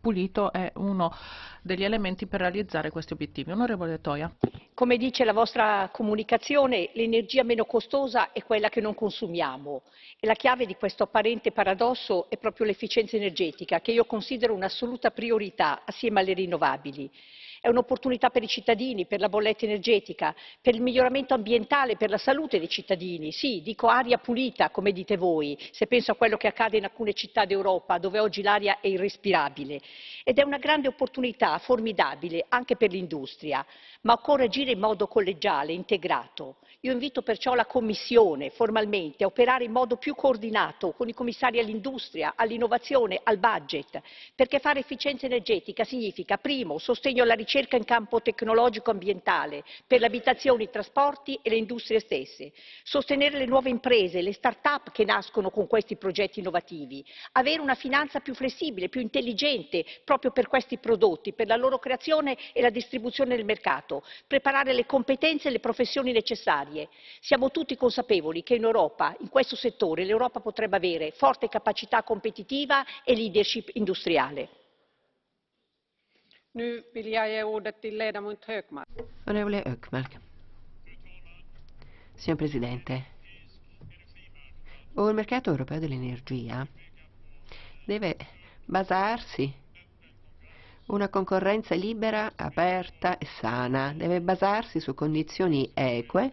pulito è uno degli elementi per realizzare questi obiettivi. Onorevole Toia. Come dice la vostra comunicazione, l'energia meno costosa è quella che non consumiamo e la chiave di questo apparente paradosso è proprio l'efficienza energetica, che io considero un'assoluta priorità assieme alle rinnovabili. È un'opportunità per i cittadini, per la bolletta energetica, per il miglioramento ambientale, per la salute dei cittadini. Sì, dico aria pulita, come dite voi, se penso a quello che accade in alcune città d'Europa, dove oggi l'aria è irrespirabile. Ed è una grande opportunità, formidabile, anche per l'industria. Ma occorre agire in modo collegiale, integrato. Io invito perciò la Commissione, formalmente, a operare in modo più coordinato con i commissari all'industria, all'innovazione, al budget, perché fare efficienza energetica significa, primo, sostegno alla ricerca, ricerca in campo tecnologico-ambientale, per le abitazioni, i trasporti e le industrie stesse; sostenere le nuove imprese, le start-up che nascono con questi progetti innovativi; avere una finanza più flessibile, più intelligente proprio per questi prodotti, per la loro creazione e la distribuzione nel mercato; preparare le competenze e le professioni necessarie. Siamo tutti consapevoli che in Europa, in questo settore, l'Europa potrebbe avere forte capacità competitiva e leadership industriale. Nu vill jag ge ordet till ledamot Högmark. Onorevole Högmark. Signor Presidente, il mercato europeo dell'energia deve basarsi una concorrenza libera, aperta e sana, deve basarsi su condizioni eque